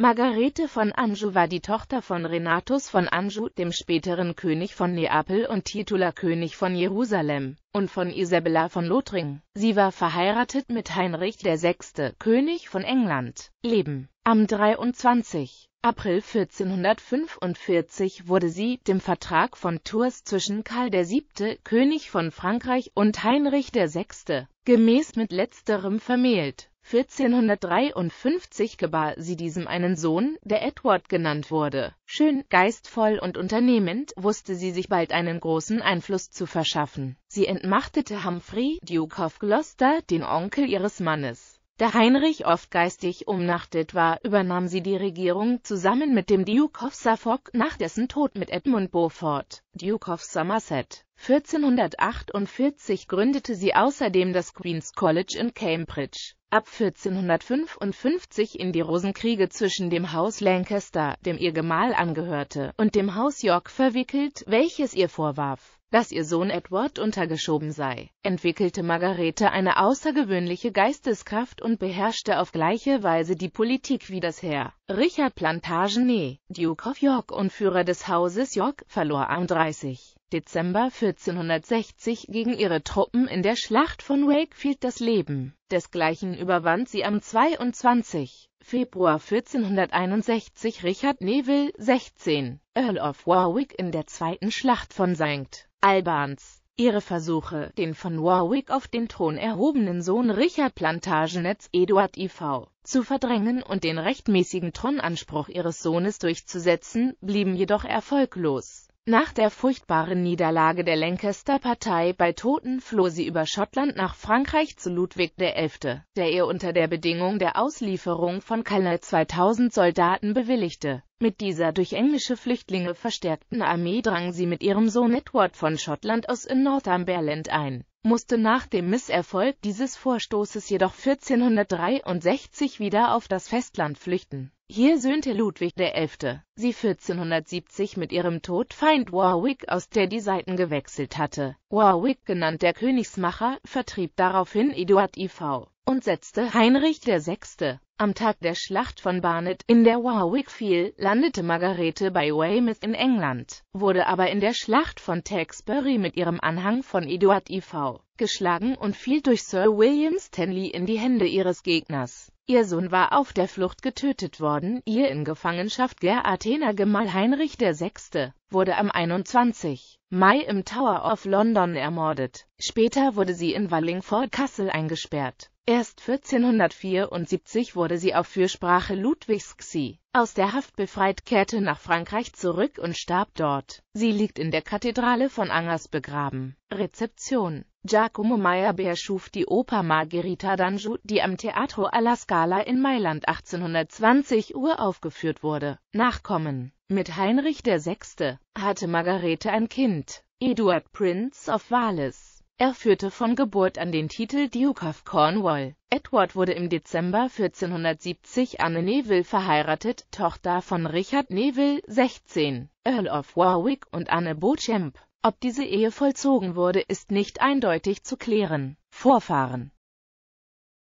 Margarete von Anjou war die Tochter von Renatus von Anjou, dem späteren König von Neapel und Titularkönig von Jerusalem, und von Isabella von Lothringen. Sie war verheiratet mit Heinrich VI., König von England. Leben. Am 23. April 1445 wurde sie dem Vertrag von Tours zwischen Karl VII., König von Frankreich, und Heinrich VI., gemäß mit letzterem vermählt 1453 gebar sie diesem einen Sohn, der Edward genannt wurde. Schön, geistvoll und unternehmend wusste sie sich bald einen großen Einfluss zu verschaffen. Sie entmachtete Humphrey, Duke of Gloucester, den Onkel ihres Mannes. Da Heinrich oft geistig umnachtet war, übernahm sie die Regierung zusammen mit dem Duke of Suffolk nach dessen Tod mit Edmund Beaufort, Duke of Somerset. 1448 gründete sie außerdem das Queen's College in Cambridge ab 1455 in die Rosenkriege zwischen dem Haus Lancaster, dem ihr Gemahl angehörte, und dem Haus York verwickelt, welches ihr vorwarf, dass ihr Sohn Edward untergeschoben sei, entwickelte Margarete eine außergewöhnliche Geisteskraft und beherrschte auf gleiche Weise die Politik wie das Herr. Richard Plantagenet, Duke of York und Führer des Hauses York, verlor am 30. Dezember 1460 gegen ihre Truppen in der Schlacht von Wakefield das Leben. Desgleichen überwand sie am 22. Februar 1461 Richard Neville, 16, Earl of Warwick in der zweiten Schlacht von St. Albans. Ihre Versuche, den von Warwick auf den Thron erhobenen Sohn Richard Plantagenetz Eduard IV. zu verdrängen und den rechtmäßigen Thronanspruch ihres Sohnes durchzusetzen, blieben jedoch erfolglos. Nach der furchtbaren Niederlage der Lancaster-Partei bei Toten floh sie über Schottland nach Frankreich zu Ludwig XI., der ihr unter der Bedingung der Auslieferung von Calais 2000 Soldaten bewilligte. Mit dieser durch englische Flüchtlinge verstärkten Armee drang sie mit ihrem Sohn Edward von Schottland aus in Northumberland ein, musste nach dem Misserfolg dieses Vorstoßes jedoch 1463 wieder auf das Festland flüchten hier söhnte Ludwig XI. sie 1470 mit ihrem Todfeind Warwick aus der die Seiten gewechselt hatte. Warwick, genannt der Königsmacher, vertrieb daraufhin Eduard IV. und setzte Heinrich VI. Am Tag der Schlacht von Barnet, in der Warwick fiel, landete Margarete bei Weymouth in England, wurde aber in der Schlacht von Tewkesbury mit ihrem Anhang von Eduard IV. geschlagen und fiel durch Sir William Stanley in die Hände ihres Gegners. Ihr Sohn war auf der Flucht getötet worden, ihr in Gefangenschaft der Athener Gemahl Heinrich VI. wurde am 21. Mai im Tower of London ermordet. Später wurde sie in Wallingford Castle eingesperrt. Erst 1474 wurde sie auf Fürsprache Ludwigs Xi aus der Haft befreit, kehrte nach Frankreich zurück und starb dort. Sie liegt in der Kathedrale von Angers begraben. Rezeption Giacomo Meyerbeer schuf die Oper Margherita d'Anjou, die am Teatro alla Scala in Mailand 1820 Uhr aufgeführt wurde. Nachkommen Mit Heinrich VI. hatte Margarete ein Kind, Eduard Prince of Wales. Er führte von Geburt an den Titel Duke of Cornwall. Edward wurde im Dezember 1470 Anne Neville verheiratet, Tochter von Richard Neville, 16, Earl of Warwick und Anne Beauchamp. Ob diese Ehe vollzogen wurde, ist nicht eindeutig zu klären. Vorfahren